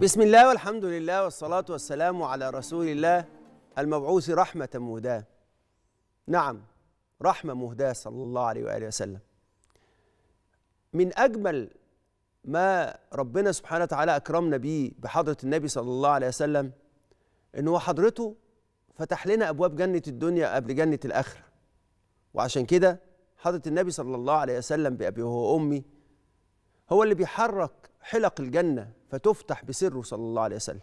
بسم الله والحمد لله والصلاة والسلام على رسول الله المبعوث رحمة مهداة نعم رحمة مهداة صلى الله عليه وآله وسلم من أجمل ما ربنا سبحانه وتعالى أكرمنا به بحضرة النبي صلى الله عليه وسلم إن هو حضرته فتح لنا أبواب جنة الدنيا قبل جنة الآخرة وعشان كده حضرة النبي صلى الله عليه وسلم بأبي وهو أمي هو اللي بيحرك حلق الجنة فتفتح بسره صلى الله عليه وسلم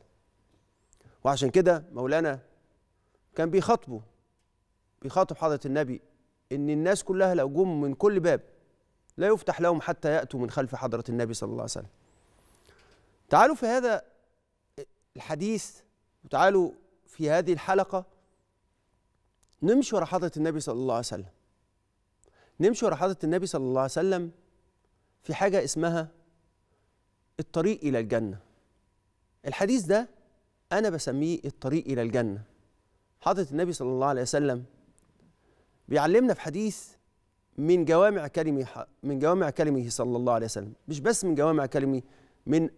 وعشان كده مولانا كان بيخاطبه بيخاطب حضرة النبي إن الناس كلها لو جم من كل باب لا يفتح لهم حتى يأتوا من خلف حضرة النبي صلى الله عليه وسلم تعالوا في هذا الحديث وتعالوا في هذه الحلقة نمشي ورا حضرة النبي صلى الله عليه وسلم نمشي ورا حضرة النبي صلى الله عليه وسلم في حاجة اسمها الطريق إلى الجنة الحديث ده أنا بسميه الطريق إلى الجنة حضرة النبي صلى الله عليه وسلم بيعلمنا في حديث من جوامع كلمه من جوامع كلمه صلى الله عليه وسلم مش بس من جوامع كلمه من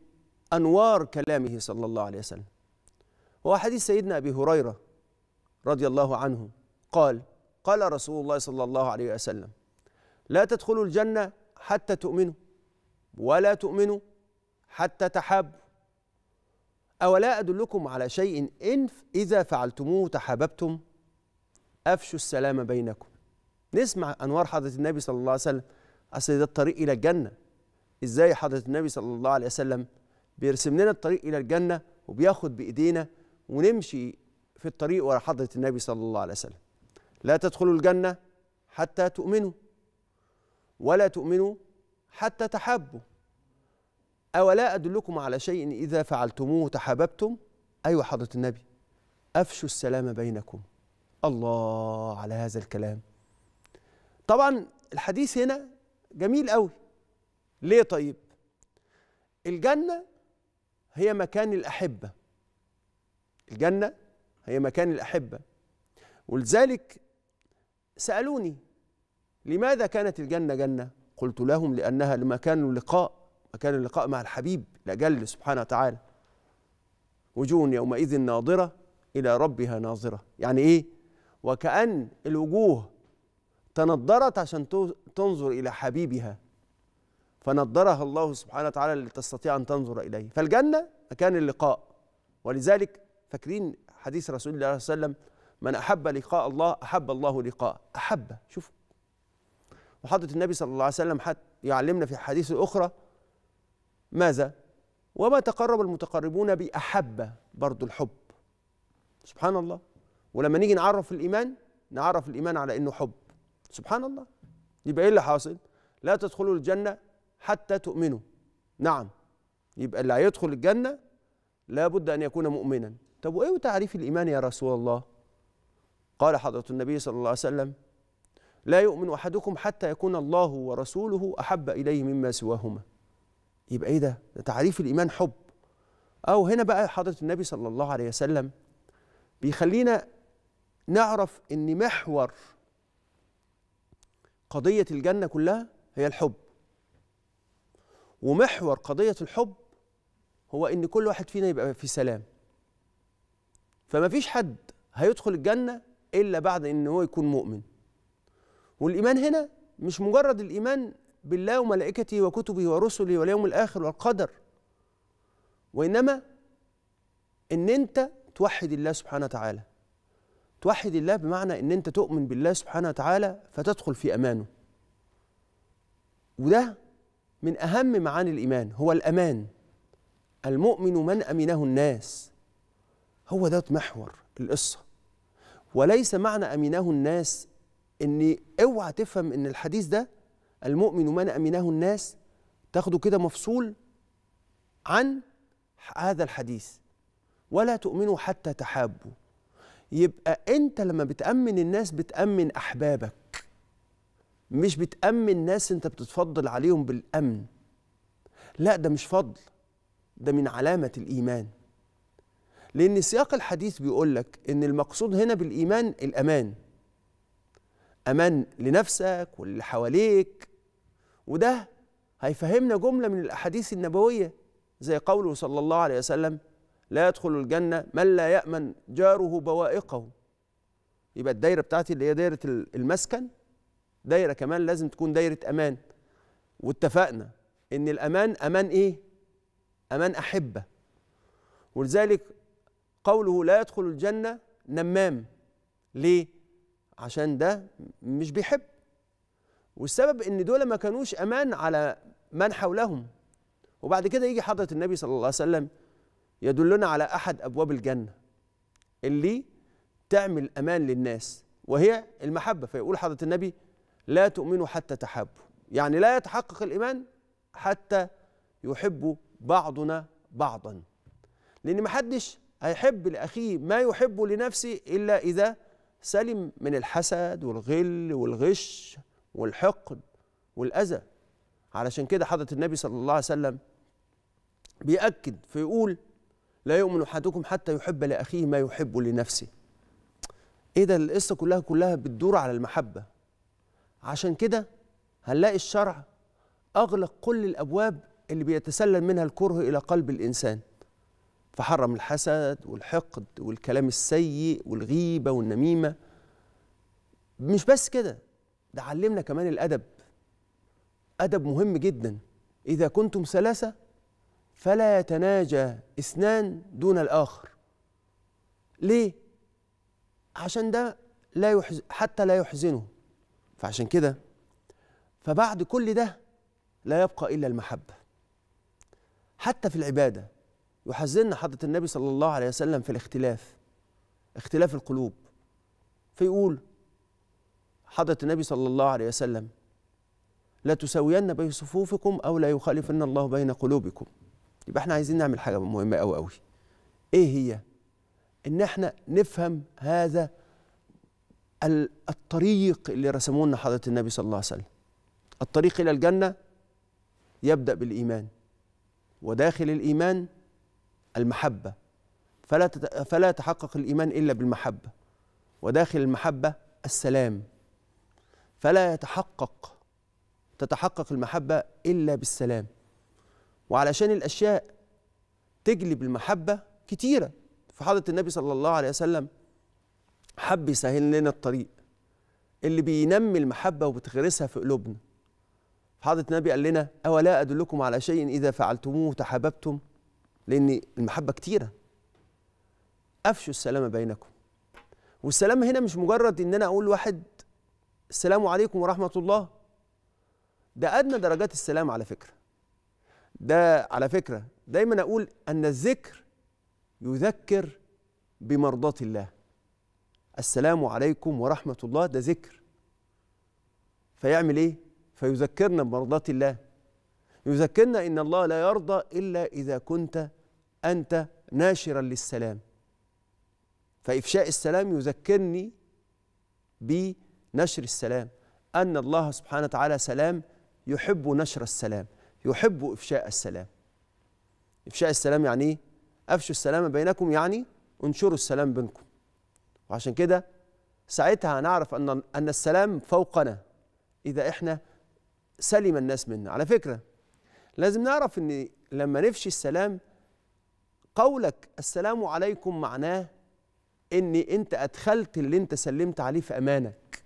انوار كلامه صلى الله عليه وسلم هو حديث سيدنا ابي هريره رضي الله عنه قال قال رسول الله صلى الله عليه وسلم لا تدخلوا الجنه حتى تؤمنوا ولا تؤمنوا حتى تحابوا أولا أدلكم على شيء إن إذا فعلتموه تحاببتم أفشوا السلام بينكم نسمع أنوار حضرة النبي صلى الله عليه وسلم أصل ده الطريق إلى الجنة إزاي حضرة النبي صلى الله عليه وسلم بيرسم لنا الطريق إلى الجنة وبياخد بإيدينا ونمشي في الطريق ورا حضرة النبي صلى الله عليه وسلم لا تدخلوا الجنة حتى تؤمنوا ولا تؤمنوا حتى تحابوا أولا أدلكم على شيء إذا فعلتموه تحاببتم أيوة حضرة النبي أفشوا السلام بينكم الله على هذا الكلام طبعا الحديث هنا جميل قوي ليه طيب الجنة هي مكان الأحبة الجنة هي مكان الأحبة ولذلك سألوني لماذا كانت الجنة جنة قلت لهم لأنها لمكان اللقاء مكان اللقاء مع الحبيب الأجل سبحانه وتعالى وجوه يومئذ ناظرة إلى ربها ناظرة يعني إيه؟ وكأن الوجوه تنضرت عشان تنظر إلى حبيبها فنضرها الله سبحانه وتعالى لتستطيع أن تنظر إليه فالجنة مكان اللقاء ولذلك فاكرين حديث رسول الله صلى الله عليه وسلم من أحب لقاء الله أحب الله لقاء أحب شوف وحضرة النبي صلى الله عليه وسلم حتى يعلمنا في الحديث الأخرى ماذا وما تقرب المتقربون بأحبة برضو الحب سبحان الله ولما نيجي نعرف الإيمان نعرف الإيمان على إنه حب سبحان الله يبقى إيه اللي حاصل لا تدخلوا الجنة حتى تؤمنوا نعم يبقى اللي هيدخل الجنة لابد أن يكون مؤمنا طب وإيه تعريف الإيمان يا رسول الله قال حضرة النبي صلى الله عليه وسلم لا يؤمن أحدكم حتى يكون الله ورسوله أحب إليه مما سواهما يبقى ايه ده؟ ده تعريف الايمان حب او هنا بقى حضره النبي صلى الله عليه وسلم بيخلينا نعرف ان محور قضيه الجنه كلها هي الحب ومحور قضيه الحب هو ان كل واحد فينا يبقى في سلام فما فيش حد هيدخل الجنه الا بعد ان هو يكون مؤمن والايمان هنا مش مجرد الايمان بالله وملائكته وكتبه ورسله واليوم الآخر والقدر وإنما إن أنت توحد الله سبحانه وتعالى توحد الله بمعنى إن أنت تؤمن بالله سبحانه وتعالى فتدخل في أمانه وده من أهم معاني الإيمان هو الأمان المؤمن من أمنه الناس هو ده محور القصة وليس معنى أمنه الناس إن اوعى تفهم إن الحديث ده المؤمن من أمنه الناس تاخده كده مفصول عن هذا الحديث ولا تؤمنوا حتى تحابوا يبقى أنت لما بتأمن الناس بتأمن أحبابك مش بتأمن ناس أنت بتتفضل عليهم بالأمن لا ده مش فضل ده من علامة الإيمان لأن سياق الحديث بيقول لك إن المقصود هنا بالإيمان الأمان أمان لنفسك واللي حواليك وده هيفهمنا جملة من الأحاديث النبوية زي قوله صلى الله عليه وسلم لا يدخل الجنة من لا يأمن جاره بوائقه يبقى الدايرة بتاعتي اللي هي دايرة المسكن دايرة كمان لازم تكون دايرة أمان واتفقنا إن الأمان أمان إيه؟ أمان أحبة ولذلك قوله لا يدخل الجنة نمام ليه؟ عشان ده مش بيحب والسبب ان دول ما كانوش امان على من حولهم وبعد كده يجي حضره النبي صلى الله عليه وسلم يدلنا على احد ابواب الجنه اللي تعمل امان للناس وهي المحبه فيقول حضره النبي لا تؤمنوا حتى تحابوا يعني لا يتحقق الايمان حتى يحب بعضنا بعضا لان محدش هيحب لاخيه ما يحبه لنفسه الا اذا سلم من الحسد والغل والغش والحقد والأذى علشان كده حضرة النبي صلى الله عليه وسلم بيأكد فيقول لا يؤمن أحدكم حتى يحب لأخيه ما يحب لنفسه إيه ده القصة كلها كلها بتدور على المحبة عشان كده هنلاقي الشرع أغلق كل الأبواب اللي بيتسلل منها الكره إلى قلب الإنسان فحرم الحسد والحقد والكلام السيء والغيبة والنميمة مش بس كده ده علمنا كمان الأدب أدب مهم جدا إذا كنتم ثلاثة فلا يتناجى اثنان دون الآخر ليه؟ عشان ده لا يحز... حتى لا يحزنه فعشان كده فبعد كل ده لا يبقى إلا المحبة حتى في العبادة يحزننا حضرة النبي صلى الله عليه وسلم في الاختلاف اختلاف القلوب فيقول حضرة النبي صلى الله عليه وسلم لا تساوين بين صفوفكم أو لا يخالفن الله بين قلوبكم يبقى احنا عايزين نعمل حاجة مهمة قوي أوي إيه هي؟ إن احنا نفهم هذا الطريق اللي رسموه لنا حضرة النبي صلى الله عليه وسلم الطريق إلى الجنة يبدأ بالإيمان وداخل الإيمان المحبة فلا فلا يتحقق الإيمان إلا بالمحبة وداخل المحبة السلام فلا يتحقق تتحقق المحبة إلا بالسلام وعلشان الأشياء تجلب المحبة كتيرة فحضرة النبي صلى الله عليه وسلم حب يسهل لنا الطريق اللي بينمي المحبة وبتغرسها في قلوبنا حضرة النبي قال لنا أولا أدلكم على شيء إذا فعلتموه تحاببتم لأن المحبة كتيرة أفشوا السلام بينكم والسلام هنا مش مجرد إن أنا أقول واحد السلام عليكم ورحمه الله ده ادنى درجات السلام على فكره ده على فكره دايما اقول ان الذكر يذكر بمرضاه الله السلام عليكم ورحمه الله ده ذكر فيعمل ايه فيذكرنا بمرضاه الله يذكرنا ان الله لا يرضى الا اذا كنت انت ناشرا للسلام فافشاء السلام يذكرني ب نشر السلام أن الله سبحانه وتعالى سلام يحب نشر السلام يحب إفشاء السلام إفشاء السلام يعني إيه؟ أفشوا السلام بينكم يعني انشروا السلام بينكم وعشان كده ساعتها هنعرف أن أن السلام فوقنا إذا إحنا سلم الناس منا على فكرة لازم نعرف أن لما نفشي السلام قولك السلام عليكم معناه أن أنت أدخلت اللي أنت سلمت عليه في أمانك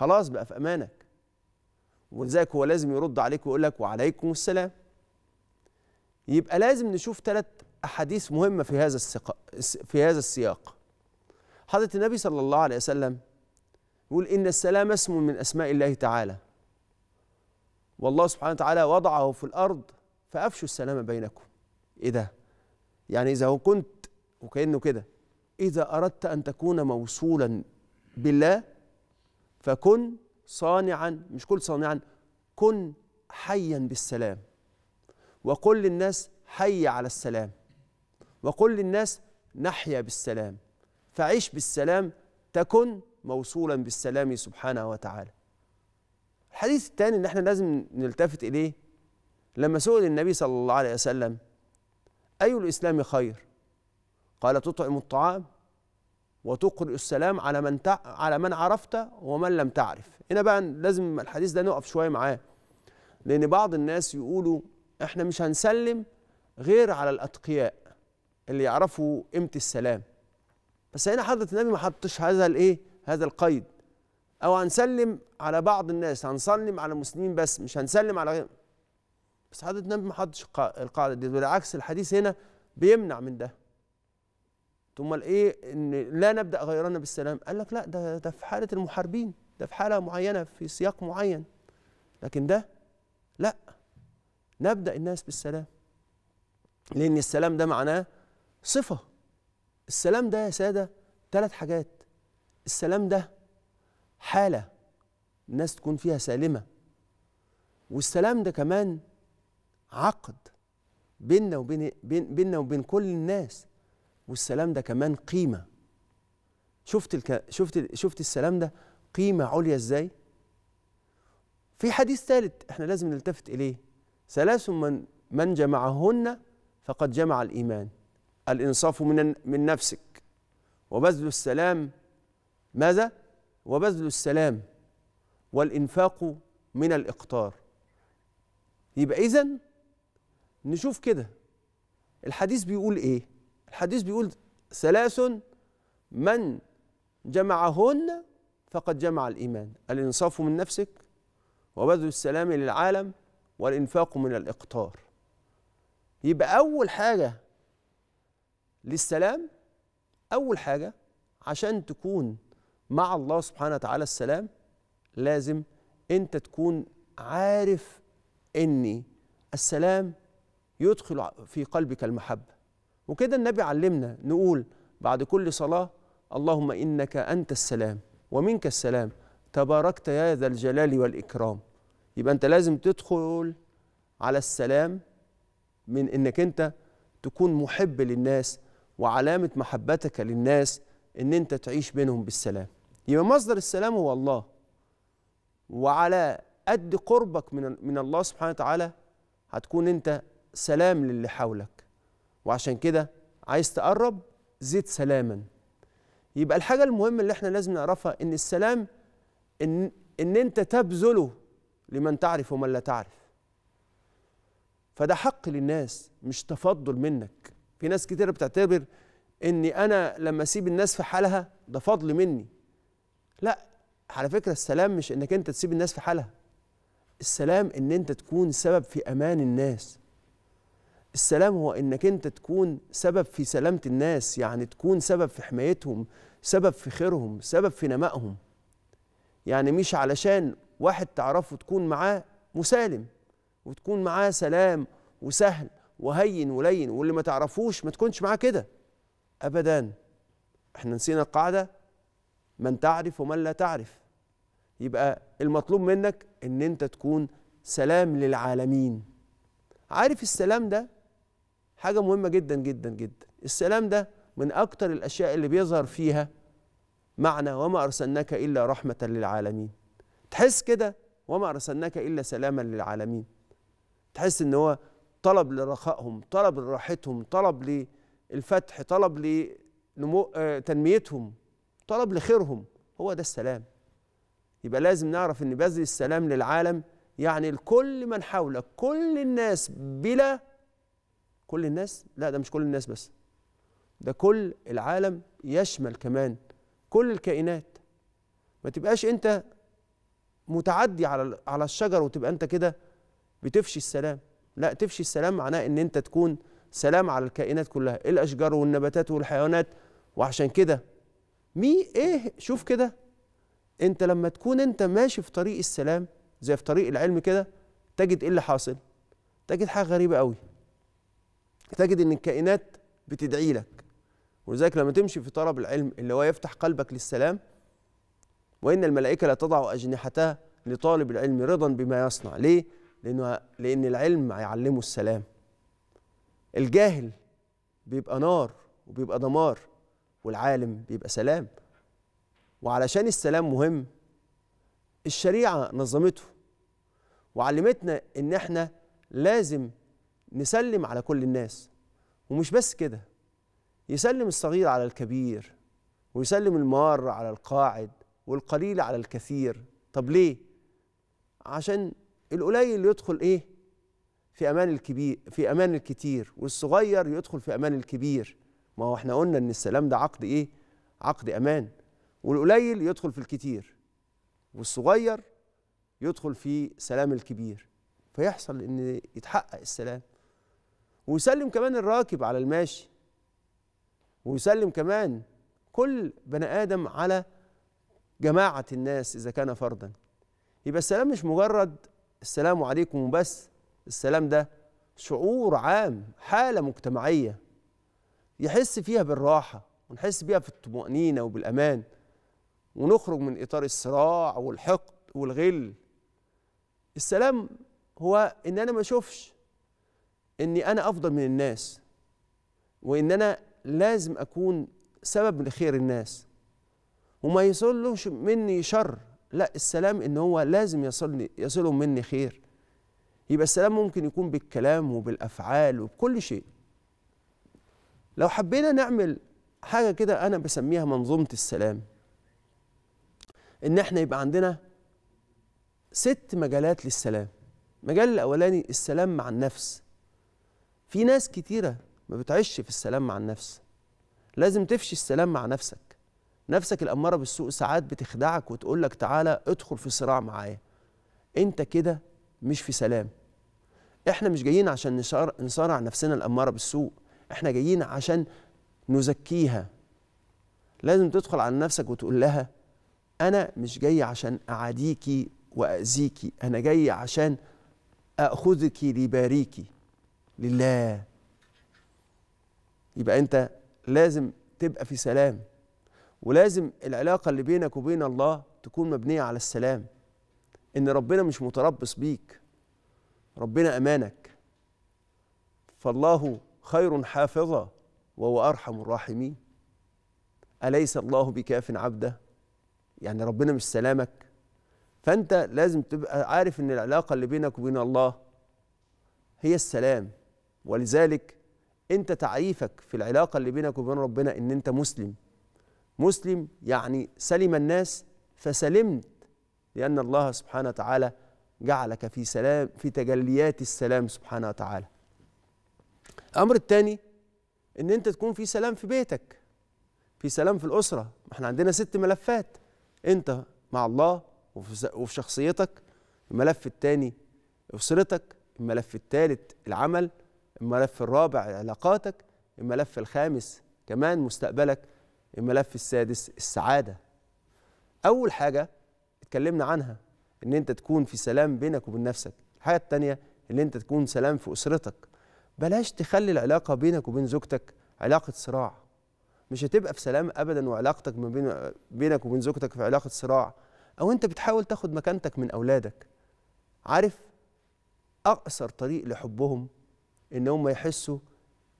خلاص بقى في امانك ولذلك هو لازم يرد عليك ويقول لك وعليكم السلام يبقى لازم نشوف ثلاث احاديث مهمه في هذا السياق في هذا السياق حضره النبي صلى الله عليه وسلم يقول ان السلام اسم من اسماء الله تعالى والله سبحانه وتعالى وضعه في الارض فافشوا السلام بينكم ايه ده يعني اذا كنت وكانه كده اذا اردت ان تكون موصولا بالله فكن صانعا مش كل صانعا كن حيا بالسلام وقل للناس حي على السلام وقل للناس نحيا بالسلام فعيش بالسلام تكن موصولا بالسلام سبحانه وتعالى الحديث الثاني اللي احنا لازم نلتفت اليه لما سئل النبي صلى الله عليه وسلم اي الاسلام خير قال تطعم الطعام وتقرئ السلام على من تع... على من عرفت ومن لم تعرف هنا بقى لازم الحديث ده نقف شويه معاه لان بعض الناس يقولوا احنا مش هنسلم غير على الاتقياء اللي يعرفوا قيمه السلام بس هنا حضره النبي ما حطش هذا الايه هذا القيد او هنسلم على بعض الناس هنسلم على المسلمين بس مش هنسلم على غير بس حضره النبي ما حطش القاعده دي بالعكس الحديث هنا بيمنع من ده ثم الايه ان لا نبدا غيرنا بالسلام قال لك لا ده ده في حاله المحاربين ده في حاله معينه في سياق معين لكن ده لا نبدا الناس بالسلام لان السلام ده معناه صفه السلام ده يا ساده ثلاث حاجات السلام ده حاله الناس تكون فيها سالمه والسلام ده كمان عقد بيننا وبين بيننا وبين كل الناس والسلام ده كمان قيمه شفت الك... شفت شفت السلام ده قيمه عليا ازاي في حديث ثالث احنا لازم نلتفت اليه ثلاث من من جمعهن فقد جمع الايمان الانصاف من من نفسك وبذل السلام ماذا وبذل السلام والانفاق من الاقطار يبقى اذا نشوف كده الحديث بيقول ايه الحديث بيقول ثلاث من جمعهن فقد جمع الإيمان الإنصاف من نفسك وبذل السلام للعالم والإنفاق من الإقطار يبقى أول حاجة للسلام أول حاجة عشان تكون مع الله سبحانه وتعالى السلام لازم أنت تكون عارف أن السلام يدخل في قلبك المحبة وكده النبي علمنا نقول بعد كل صلاة اللهم إنك أنت السلام ومنك السلام تباركت يا ذا الجلال والإكرام يبقى أنت لازم تدخل على السلام من إنك أنت تكون محب للناس وعلامة محبتك للناس إن أنت تعيش بينهم بالسلام يبقى مصدر السلام هو الله وعلى قد قربك من من الله سبحانه وتعالى هتكون أنت سلام للي حولك وعشان كده عايز تقرب زد سلاما يبقى الحاجة المهمة اللي احنا لازم نعرفها ان السلام ان, إن انت تبذله لمن تعرف ومن لا تعرف فده حق للناس مش تفضل منك في ناس كتير بتعتبر اني انا لما اسيب الناس في حالها ده فضل مني لا على فكرة السلام مش انك انت تسيب الناس في حالها السلام ان انت تكون سبب في امان الناس السلام هو انك انت تكون سبب في سلامه الناس يعني تكون سبب في حمايتهم سبب في خيرهم سبب في نمائهم يعني مش علشان واحد تعرفه تكون معاه مسالم وتكون معاه سلام وسهل وهين ولين واللي ما تعرفوش ما تكونش معاه كده ابدا احنا نسينا القاعده من تعرف ومن لا تعرف يبقى المطلوب منك ان انت تكون سلام للعالمين عارف السلام ده حاجة مهمة جدا جدا جدا السلام ده من أكتر الأشياء اللي بيظهر فيها معنى وما أرسلناك إلا رحمة للعالمين تحس كده وما أرسلناك إلا سلاما للعالمين تحس إن هو طلب لرخائهم طلب لراحتهم طلب للفتح طلب لنمو آه، تنميتهم طلب لخيرهم هو ده السلام يبقى لازم نعرف ان بذل السلام للعالم يعني لكل من حولك كل الناس بلا كل الناس لا ده مش كل الناس بس ده كل العالم يشمل كمان كل الكائنات ما تبقاش انت متعدي على على الشجر وتبقى انت كده بتفشي السلام لا تفشي السلام معناه ان انت تكون سلام على الكائنات كلها الاشجار والنباتات والحيوانات وعشان كده مي ايه شوف كده انت لما تكون انت ماشي في طريق السلام زي في طريق العلم كده تجد ايه اللي حاصل تجد حاجه غريبه قوي تجد ان الكائنات بتدعي لك ولذلك لما تمشي في طلب العلم اللي هو يفتح قلبك للسلام وان الملائكه لا تضع اجنحتها لطالب العلم رضا بما يصنع ليه لانه لان العلم هيعلمه السلام الجاهل بيبقى نار وبيبقى دمار والعالم بيبقى سلام وعلشان السلام مهم الشريعه نظمته وعلمتنا ان احنا لازم نسلم على كل الناس ومش بس كده يسلم الصغير على الكبير ويسلم المار على القاعد والقليل على الكثير طب ليه عشان القليل يدخل ايه في امان الكبير في امان الكتير والصغير يدخل في امان الكبير ما هو احنا قلنا ان السلام ده عقد ايه عقد امان والقليل يدخل في الكتير والصغير يدخل في سلام الكبير فيحصل ان يتحقق السلام ويسلم كمان الراكب على الماشي ويسلم كمان كل بني آدم على جماعة الناس إذا كان فردا يبقى السلام مش مجرد السلام عليكم وبس السلام ده شعور عام حالة مجتمعية يحس فيها بالراحة ونحس بيها في الطمأنينة وبالأمان ونخرج من إطار الصراع والحقد والغل السلام هو إن أنا ما أشوفش اني انا افضل من الناس وان انا لازم اكون سبب لخير الناس وما يصلوش مني شر لا السلام ان هو لازم يصلني يصلهم مني خير يبقى السلام ممكن يكون بالكلام وبالافعال وبكل شيء لو حبينا نعمل حاجه كده انا بسميها منظومه السلام ان احنا يبقى عندنا ست مجالات للسلام المجال الاولاني السلام مع النفس في ناس كتيرة ما بتعيش في السلام مع النفس لازم تفشي السلام مع نفسك نفسك الأمارة بالسوء ساعات بتخدعك وتقول لك تعالى ادخل في صراع معايا انت كده مش في سلام احنا مش جايين عشان نصارع نفسنا الأمارة بالسوء احنا جايين عشان نزكيها لازم تدخل على نفسك وتقول لها أنا مش جاي عشان أعاديكي وأذيكي أنا جاي عشان أخذك لباريكي لله يبقى انت لازم تبقى في سلام ولازم العلاقه اللي بينك وبين الله تكون مبنيه على السلام ان ربنا مش متربص بيك ربنا امانك فالله خير حافظا وهو ارحم الراحمين اليس الله بكاف عبده يعني ربنا مش سلامك فانت لازم تبقى عارف ان العلاقه اللي بينك وبين الله هي السلام ولذلك انت تعريفك في العلاقه اللي بينك وبين ربنا ان انت مسلم مسلم يعني سلم الناس فسلمت لان الله سبحانه وتعالى جعلك في سلام في تجليات السلام سبحانه وتعالى الامر الثاني ان انت تكون في سلام في بيتك في سلام في الاسره ما احنا عندنا ست ملفات انت مع الله وفي شخصيتك الملف الثاني اسرتك الملف الثالث العمل الملف الرابع علاقاتك الملف الخامس كمان مستقبلك الملف السادس السعادة أول حاجة اتكلمنا عنها إن أنت تكون في سلام بينك وبين نفسك الحاجة التانية إن أنت تكون سلام في أسرتك بلاش تخلي العلاقة بينك وبين زوجتك علاقة صراع مش هتبقى في سلام أبدا وعلاقتك ما بين بينك وبين زوجتك في علاقة صراع أو أنت بتحاول تاخد مكانتك من أولادك عارف أقصر طريق لحبهم ان هم يحسوا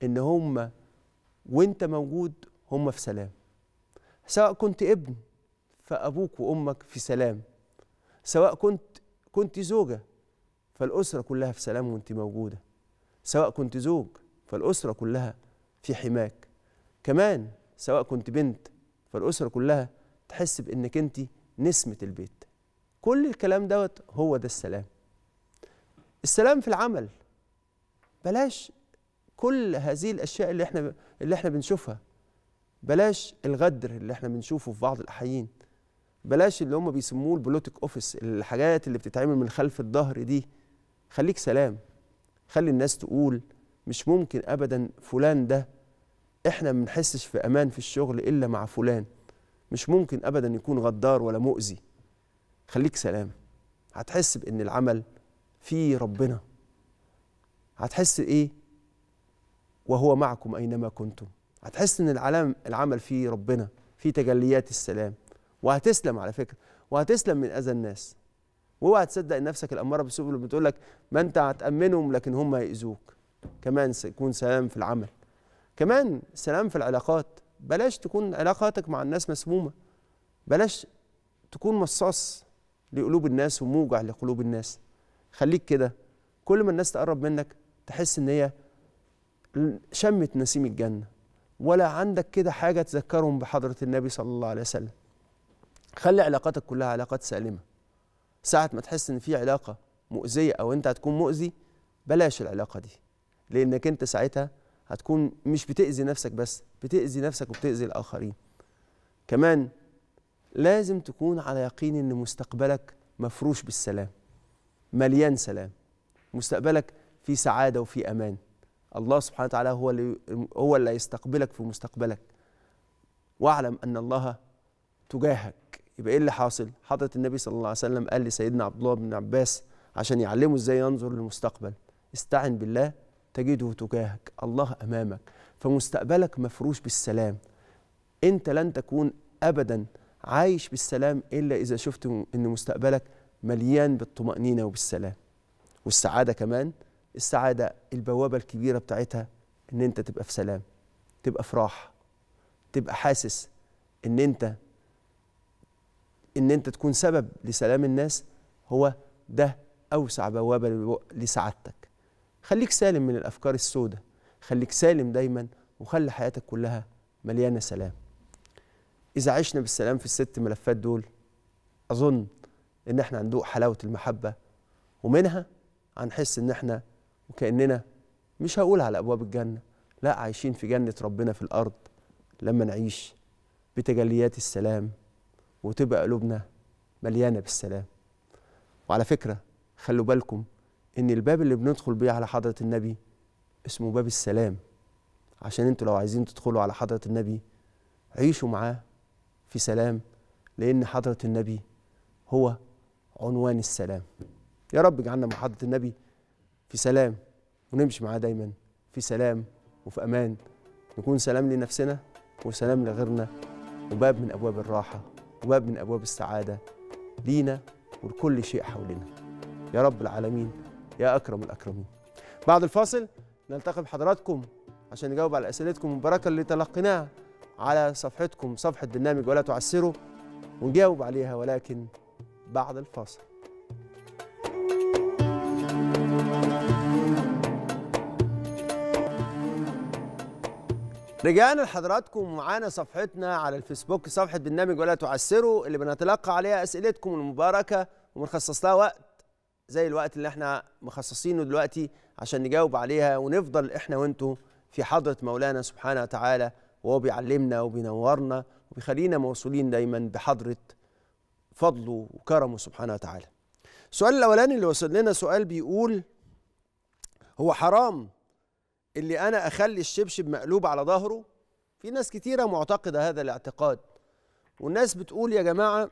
ان هم وانت موجود هم في سلام سواء كنت ابن فابوك وامك في سلام سواء كنت كنت زوجه فالاسره كلها في سلام وانت موجوده سواء كنت زوج فالاسره كلها في حماك كمان سواء كنت بنت فالاسره كلها تحس بانك انت نسمه البيت كل الكلام دوت هو ده السلام السلام في العمل بلاش كل هذه الاشياء اللي احنا اللي احنا بنشوفها بلاش الغدر اللي احنا بنشوفه في بعض الاحيان بلاش اللي هم بيسموه البلوتيك اوفيس الحاجات اللي بتتعمل من خلف الظهر دي خليك سلام خلي الناس تقول مش ممكن ابدا فلان ده احنا ما بنحسش في امان في الشغل الا مع فلان مش ممكن ابدا يكون غدار ولا مؤذي خليك سلام هتحس بان العمل فيه ربنا هتحس ايه وهو معكم اينما كنتم هتحس ان العالم العمل فيه ربنا فيه تجليات السلام وهتسلم على فكره وهتسلم من اذى الناس واوعى تصدق نفسك الاماره بالسوء اللي بتقول لك ما انت هتامنهم لكن هم هيأذوك كمان يكون سلام في العمل كمان سلام في العلاقات بلاش تكون علاقاتك مع الناس مسمومه بلاش تكون مصاص لقلوب الناس وموجع لقلوب الناس خليك كده كل ما الناس تقرب منك تحس ان هي شمت نسيم الجنه ولا عندك كده حاجه تذكرهم بحضره النبي صلى الله عليه وسلم خلي علاقاتك كلها علاقات سالمه ساعه ما تحس ان في علاقه مؤذيه او انت هتكون مؤذي بلاش العلاقه دي لانك انت ساعتها هتكون مش بتاذي نفسك بس بتاذي نفسك وبتاذي الاخرين كمان لازم تكون على يقين ان مستقبلك مفروش بالسلام مليان سلام مستقبلك في سعادة وفي أمان الله سبحانه وتعالى هو اللي هو اللي يستقبلك في مستقبلك واعلم أن الله تجاهك يبقى إيه اللي حاصل حضرة النبي صلى الله عليه وسلم قال لسيدنا عبد الله بن عباس عشان يعلمه إزاي ينظر للمستقبل استعن بالله تجده تجاهك الله أمامك فمستقبلك مفروش بالسلام أنت لن تكون أبدا عايش بالسلام إلا إذا شفت أن مستقبلك مليان بالطمأنينة وبالسلام والسعادة كمان السعاده البوابه الكبيره بتاعتها ان انت تبقى في سلام تبقى في راحه تبقى حاسس ان انت ان انت تكون سبب لسلام الناس هو ده اوسع بوابه لسعادتك خليك سالم من الافكار السوداء خليك سالم دايما وخلي حياتك كلها مليانه سلام اذا عشنا بالسلام في الست ملفات دول اظن ان احنا هندوق حلاوه المحبه ومنها هنحس ان احنا وكأننا مش هقول على أبواب الجنة لا عايشين في جنة ربنا في الأرض لما نعيش بتجليات السلام وتبقى قلوبنا مليانة بالسلام وعلى فكرة خلوا بالكم إن الباب اللي بندخل بيه على حضرة النبي اسمه باب السلام عشان انتوا لو عايزين تدخلوا على حضرة النبي عيشوا معاه في سلام لأن حضرة النبي هو عنوان السلام يا رب اجعلنا مع حضرة النبي في سلام ونمشي معاه دايما في سلام وفي امان نكون سلام لنفسنا وسلام لغيرنا وباب من ابواب الراحه وباب من ابواب السعاده لينا ولكل شيء حولنا يا رب العالمين يا اكرم الاكرمين بعد الفاصل نلتقي بحضراتكم عشان نجاوب على اسئلتكم البركه اللي تلقيناها على صفحتكم صفحه برنامج ولا تعسروا ونجاوب عليها ولكن بعد الفاصل رجعنا لحضراتكم معانا صفحتنا على الفيسبوك صفحة برنامج ولا تعسروا اللي بنتلقى عليها أسئلتكم المباركة وبنخصص لها وقت زي الوقت اللي احنا مخصصينه دلوقتي عشان نجاوب عليها ونفضل احنا وانتو في حضرة مولانا سبحانه وتعالى وهو بيعلمنا وبينورنا وبيخلينا موصولين دايما بحضرة فضله وكرمه سبحانه وتعالى. السؤال الأولاني اللي وصل لنا سؤال بيقول هو حرام اللي انا اخلي الشبشب مقلوب على ظهره في ناس كتيره معتقده هذا الاعتقاد والناس بتقول يا جماعه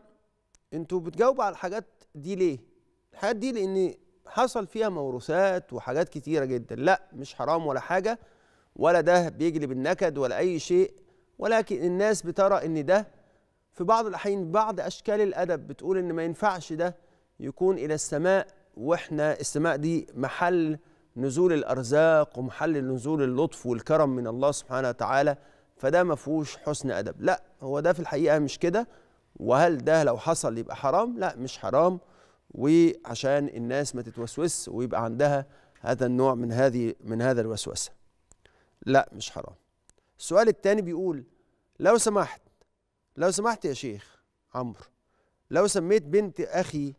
انتوا بتجاوبوا على الحاجات دي ليه الحاجات دي لان حصل فيها موروثات وحاجات كتيره جدا لا مش حرام ولا حاجه ولا ده بيجلب النكد ولا اي شيء ولكن الناس بترى ان ده في بعض الاحيان بعض اشكال الادب بتقول ان ما ينفعش ده يكون الى السماء واحنا السماء دي محل نزول الأرزاق ومحل نزول اللطف والكرم من الله سبحانه وتعالى فده ما فيهوش حسن أدب لا هو ده في الحقيقة مش كده وهل ده لو حصل يبقى حرام لا مش حرام وعشان الناس ما تتوسوس ويبقى عندها هذا النوع من هذه من هذا الوسوسة لا مش حرام السؤال الثاني بيقول لو سمحت لو سمحت يا شيخ عمرو لو سميت بنت أخي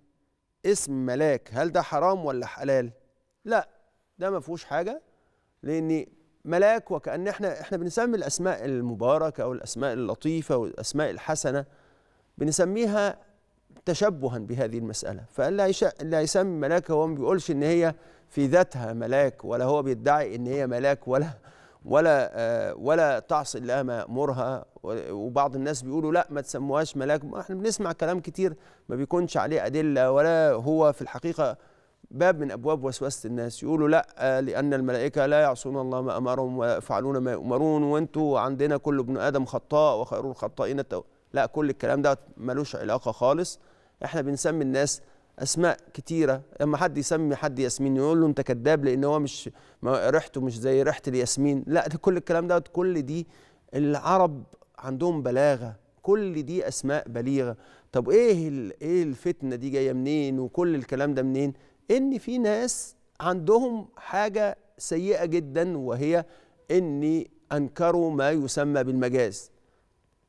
اسم ملاك هل ده حرام ولا حلال؟ لا ده ما فيهوش حاجه لان ملاك وكان احنا احنا بنسمي الاسماء المباركه او الاسماء اللطيفه والاسماء الحسنه بنسميها تشبها بهذه المساله فاللي لا هيسمي ملاك هو ما بيقولش ان هي في ذاتها ملاك ولا هو بيدعي ان هي ملاك ولا ولا آه، ولا تعصي الله ما يامرها وبعض الناس بيقولوا لا ما تسموهاش ملاك احنا بنسمع كلام كتير ما بيكونش عليه ادله ولا هو في الحقيقه باب من ابواب وسوسه الناس يقولوا لا آه، لان الملائكه لا يعصون الله ما امرهم ويفعلون ما يؤمرون وانتوا عندنا كل ابن ادم خطاء وخير الخطائين التو... لا كل الكلام ده ملوش علاقه خالص احنا بنسمي الناس اسماء كتيره لما حد يسمي حد ياسمين يقول له انت كذاب لان هو مش ما ريحته مش زي ريحه الياسمين لا ده كل الكلام ده كل دي العرب عندهم بلاغه كل دي اسماء بليغه طب ايه ايه الفتنه دي جايه منين وكل الكلام ده منين ان في ناس عندهم حاجه سيئه جدا وهي اني انكروا ما يسمى بالمجاز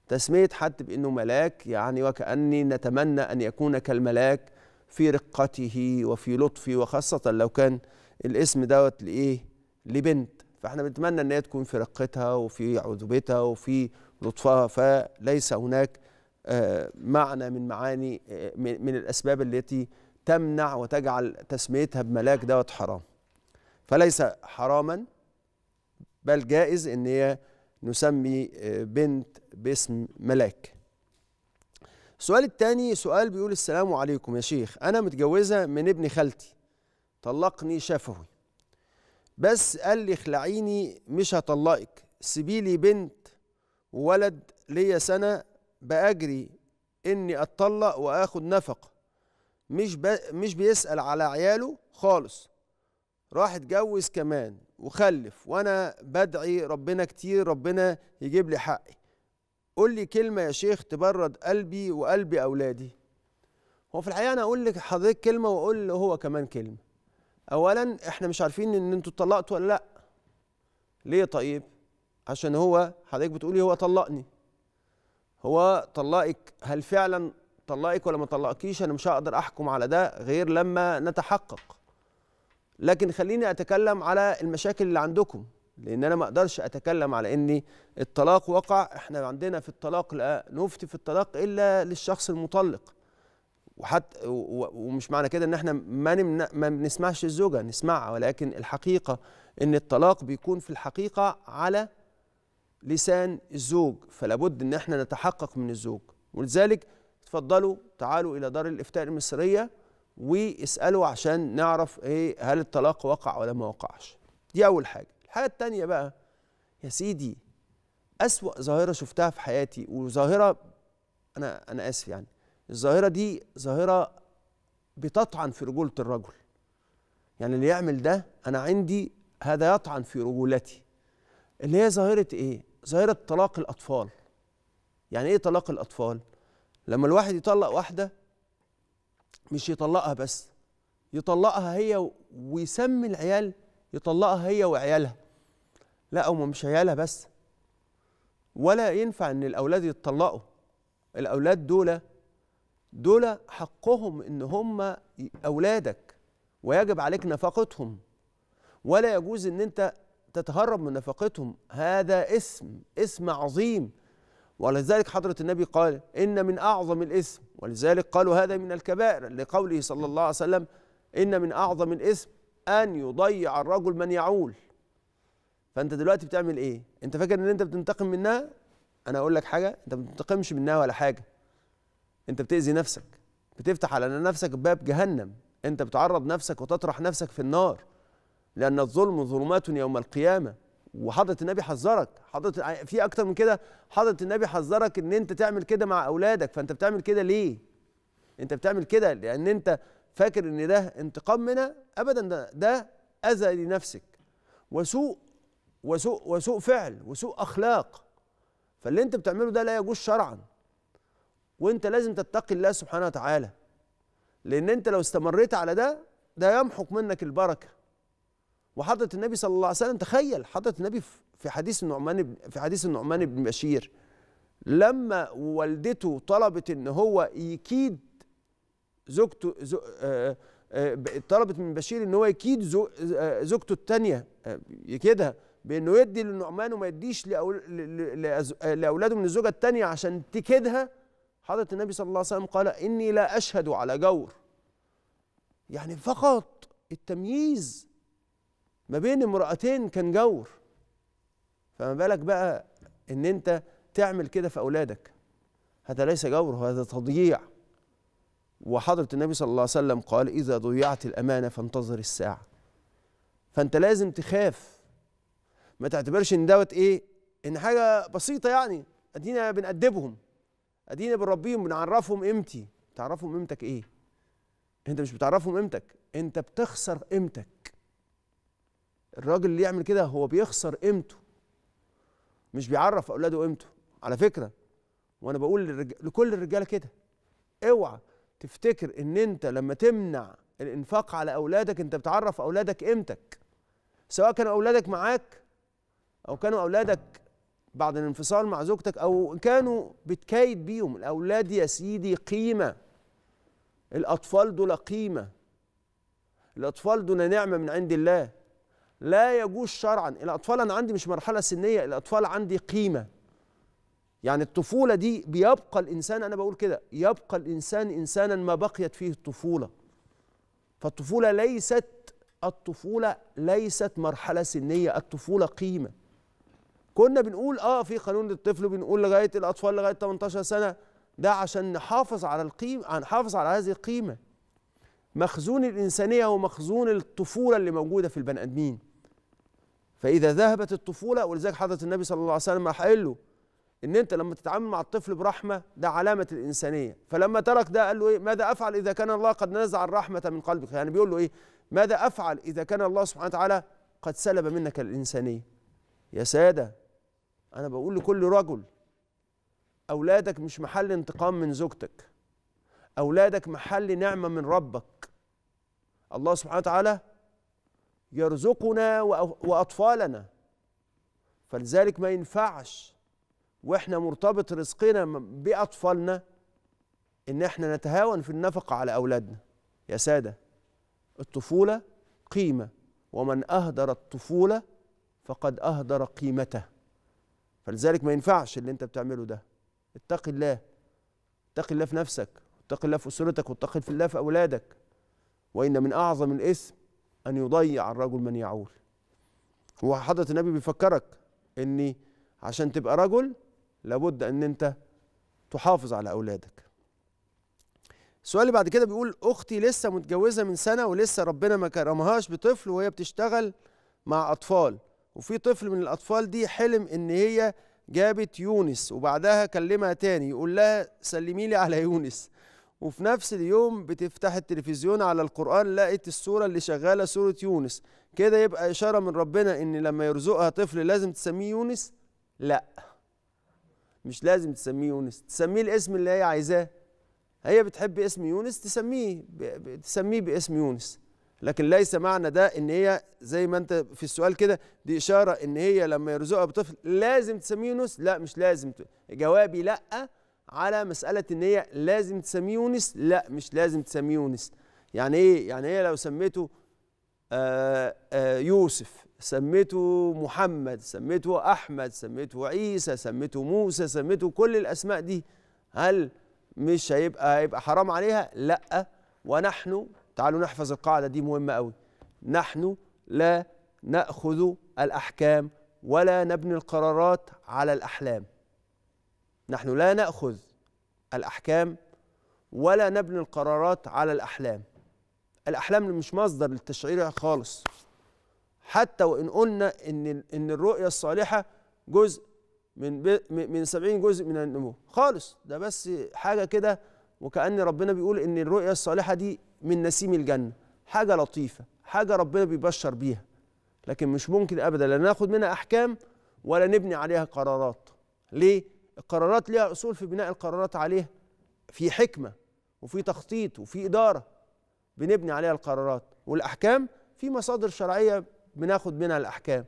تسميه حد بانه ملاك يعني وكاني نتمنى ان يكون كالملاك في رقته وفي لطفه وخاصه لو كان الاسم دوت لايه لبنت فاحنا بنتمنى ان هي تكون في رقتها وفي عذوبتها وفي لطفها فليس هناك آه، معنى من معاني آه، من الاسباب التي تمنع وتجعل تسميتها بملاك دوت حرام فليس حراما بل جائز ان هي نسمي آه، بنت باسم ملاك السؤال الثاني سؤال بيقول السلام عليكم يا شيخ انا متجوزه من ابن خالتي طلقني شفوي بس قال لي اخلعيني مش هطلقك سيبيلي بنت وولد ليا سنه باجري اني اتطلق واخد نفقه مش ب... مش بيسأل على عياله خالص راح اتجوز كمان وخلف وانا بدعي ربنا كتير ربنا يجيب لي حقي قول لي كلمة يا شيخ تبرد قلبي وقلب أولادي هو في الحقيقة أنا أقول لك حضرتك كلمة وأقول له هو كمان كلمة أولا إحنا مش عارفين إن أنتوا اتطلقتوا ولا لأ ليه طيب عشان هو حضرتك بتقولي هو طلقني هو طلقك هل فعلا طلقك ولا ما طلقكيش انا مش هقدر احكم على ده غير لما نتحقق لكن خليني اتكلم على المشاكل اللي عندكم لان انا ما اقدرش اتكلم على ان الطلاق وقع احنا عندنا في الطلاق لا نفتي في الطلاق الا للشخص المطلق وحتى ومش معنى كده ان احنا ما ما بنسمعش الزوجه نسمعها ولكن الحقيقه ان الطلاق بيكون في الحقيقه على لسان الزوج فلابد ان احنا نتحقق من الزوج ولذلك اتفضلوا تعالوا الى دار الافتاء المصريه واسالوا عشان نعرف ايه هل الطلاق وقع ولا ما وقعش دي اول حاجه الحاجه الثانيه بقى يا سيدي اسوا ظاهره شفتها في حياتي وظاهره انا انا اسف يعني الظاهره دي ظاهره بتطعن في رجوله الرجل يعني اللي يعمل ده انا عندي هذا يطعن في رجولتي اللي هي ظاهره ايه ظاهره طلاق الاطفال يعني ايه طلاق الاطفال لما الواحد يطلق واحدة مش يطلقها بس يطلقها هي ويسمي العيال يطلقها هي وعيالها لا هم مش عيالها بس ولا ينفع ان الاولاد يتطلقوا الاولاد دول دول حقهم ان هم اولادك ويجب عليك نفقتهم ولا يجوز ان انت تتهرب من نفقتهم هذا اسم اسم عظيم ولذلك حضرة النبي قال إن من أعظم الإثم ولذلك قالوا هذا من الكبائر لقوله صلى الله عليه وسلم إن من أعظم الإثم أن يضيع الرجل من يعول فأنت دلوقتي بتعمل إيه؟ أنت فاكر إن أنت بتنتقم منها؟ أنا أقول لك حاجة أنت ما بتنتقمش منها ولا حاجة أنت بتأذي نفسك بتفتح على نفسك باب جهنم أنت بتعرض نفسك وتطرح نفسك في النار لأن الظلم ظلمات يوم القيامة وحضره النبي حذرك حضره في اكتر من كده حضره النبي حذرك ان انت تعمل كده مع اولادك فانت بتعمل كده ليه انت بتعمل كده لان انت فاكر ان ده انتقام منها ابدا ده, ده اذى لنفسك وسوء وسوء وسوء فعل وسوء اخلاق فاللي انت بتعمله ده لا يجوز شرعا وانت لازم تتقي الله سبحانه وتعالى لان انت لو استمريت على ده ده يمحق منك البركه وحضره النبي صلى الله عليه وسلم تخيل حضره النبي في حديث النعمان في حديث النعمان بن بشير لما والدته طلبت ان هو يكيد زوجته زو آه آه طلبت من بشير ان هو يكيد زو آه زوجته الثانيه آه، يكيدها بانه يدي للنعمان وما يديش آه، لاولاده من الزوجه الثانيه عشان تكيدها حضره النبي صلى الله عليه وسلم قال اني لا اشهد على جور يعني فقط التمييز ما بين امرأتين كان جور فما بالك بقى ان انت تعمل كده في اولادك هذا ليس جور هذا تضييع وحضرة النبي صلى الله عليه وسلم قال إذا ضيعت الأمانة فانتظر الساعة فأنت لازم تخاف ما تعتبرش إن دوت إيه إن حاجة بسيطة يعني أدينا بنأدبهم أدينا بنربيهم بنعرفهم قيمتي تعرفهم قيمتك إيه أنت مش بتعرفهم قيمتك أنت بتخسر قيمتك الراجل اللي يعمل كده هو بيخسر قيمته مش بيعرف اولاده قيمته على فكره وانا بقول لكل الرجاله كده اوعى تفتكر ان انت لما تمنع الانفاق على اولادك انت بتعرف اولادك قيمتك سواء كانوا اولادك معاك او كانوا اولادك بعد الانفصال مع زوجتك او كانوا بتكايد بيهم الاولاد يا سيدي قيمه الاطفال دول قيمه الاطفال دول نعمه من عند الله لا يجوز شرعا الأطفال أنا عندي مش مرحلة سنية الأطفال عندي قيمة يعني الطفولة دي بيبقى الإنسان أنا بقول كده يبقى الإنسان إنسانا ما بقيت فيه الطفولة فالطفولة ليست الطفولة ليست مرحلة سنية الطفولة قيمة كنا بنقول اه في قانون للطفل بنقول لغاية الأطفال لغاية 18 سنة ده عشان نحافظ على القيمة نحافظ على هذه القيمة مخزون الإنسانية ومخزون الطفولة اللي موجودة في البني آدمين فإذا ذهبت الطفولة ولذلك حضرة النبي صلى الله عليه وسلم قال له إن أنت لما تتعامل مع الطفل برحمة ده علامة الإنسانية فلما ترك ده قال له إيه ماذا أفعل إذا كان الله قد نزع الرحمة من قلبك يعني بيقول له إيه ماذا أفعل إذا كان الله سبحانه وتعالى قد سلب منك الإنسانية يا سادة أنا بقول لكل رجل أولادك مش محل انتقام من زوجتك أولادك محل نعمة من ربك الله سبحانه وتعالى يرزقنا وأطفالنا فلذلك ما ينفعش واحنا مرتبط رزقنا بأطفالنا إن احنا نتهاون في النفقة على أولادنا يا سادة الطفولة قيمة ومن أهدر الطفولة فقد أهدر قيمته فلذلك ما ينفعش اللي أنت بتعمله ده اتق الله اتق الله في نفسك اتق الله في أسرتك واتق الله في أولادك وإن من أعظم الإثم أن يضيع الرجل من يعول هو حضرة النبي بيفكرك ان عشان تبقى رجل لابد أن أنت تحافظ على أولادك السؤال اللي بعد كده بيقول أختي لسه متجوزة من سنة ولسه ربنا ما كرمهاش بطفل وهي بتشتغل مع أطفال وفي طفل من الأطفال دي حلم إن هي جابت يونس وبعدها كلمها تاني يقول لها سلمي لي على يونس وفي نفس اليوم بتفتح التلفزيون على القرآن لقيت السورة اللي شغالة سورة يونس كده يبقى إشارة من ربنا إن لما يرزقها طفل لازم تسميه يونس لا مش لازم تسميه يونس تسميه الاسم اللي هي عايزاه هي بتحب اسم يونس تسميه ب... تسميه باسم يونس لكن ليس معنى ده ان هي زي ما انت في السؤال كده دي اشاره ان هي لما يرزقها بطفل لازم تسميه يونس لا مش لازم جوابي لا على مساله ان هي لازم تسميه يونس لا مش لازم تسميه يونس يعني ايه يعني هي لو سميته آآ آه، آآ آه، يوسف سميته محمد سميته احمد سميته عيسى سميته موسى سميته كل الاسماء دي هل مش هيبقى هيبقى حرام عليها لا ونحن تعالوا نحفظ القاعده دي مهمه قوي نحن لا ناخذ الاحكام ولا نبني القرارات على الاحلام نحن لا ناخذ الاحكام ولا نبني القرارات على الاحلام الاحلام مش مصدر للتشعير خالص حتى وان قلنا ان ان الرؤيه الصالحه جزء من من 70 جزء من النمو خالص ده بس حاجه كده وكان ربنا بيقول ان الرؤيه الصالحه دي من نسيم الجنه حاجه لطيفه حاجه ربنا بيبشر بيها لكن مش ممكن ابدا لا ناخد منها احكام ولا نبني عليها قرارات ليه القرارات ليها اصول في بناء القرارات عليها في حكمه وفي تخطيط وفي اداره بنبني عليها القرارات والاحكام في مصادر شرعيه بناخد منها الاحكام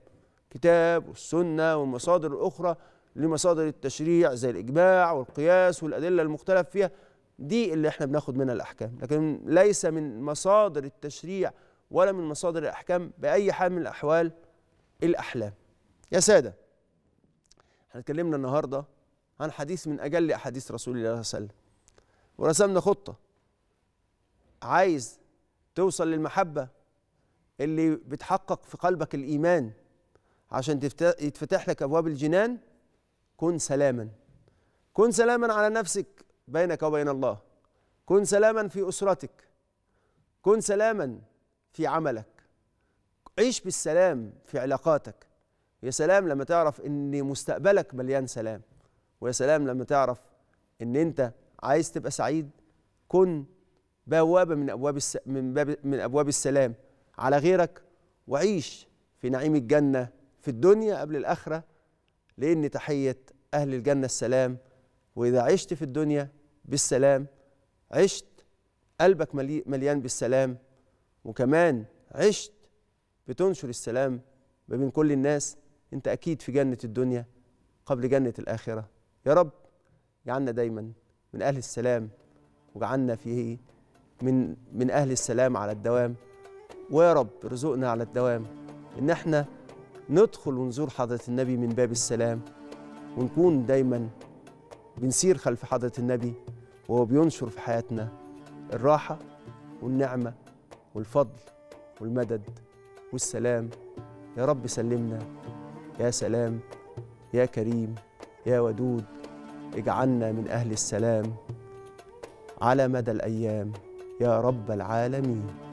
كتاب والسنه والمصادر الاخرى لمصادر التشريع زي الاجماع والقياس والادله المختلف فيها دي اللي احنا بناخد منها الاحكام لكن ليس من مصادر التشريع ولا من مصادر الاحكام باي حال من الاحوال الاحلام يا ساده احنا اتكلمنا النهارده عن حديث من أجل أحاديث رسول الله صلى الله عليه وسلم ورسمنا خطة عايز توصل للمحبة اللي بتحقق في قلبك الإيمان عشان يتفتح لك أبواب الجنان كن سلاما كن سلاما على نفسك بينك وبين الله كن سلاما في أسرتك كن سلاما في عملك عيش بالسلام في علاقاتك يا سلام لما تعرف ان مستقبلك مليان سلام ويا سلام لما تعرف ان انت عايز تبقى سعيد كن بوابه من ابواب الس... من باب من ابواب السلام على غيرك وعيش في نعيم الجنه في الدنيا قبل الاخره لان تحيه اهل الجنه السلام واذا عشت في الدنيا بالسلام عشت قلبك ملي... مليان بالسلام وكمان عشت بتنشر السلام ما بين كل الناس انت اكيد في جنه الدنيا قبل جنه الاخره يا رب جعلنا دايما من أهل السلام وجعلنا فيه من من أهل السلام على الدوام ويا رب ارزقنا على الدوام إن احنا ندخل ونزور حضرة النبي من باب السلام ونكون دايما بنسير خلف حضرة النبي وهو بينشر في حياتنا الراحة والنعمة والفضل والمدد والسلام يا رب سلمنا يا سلام يا كريم يا ودود اجعلنا من أهل السلام على مدى الأيام يا رب العالمين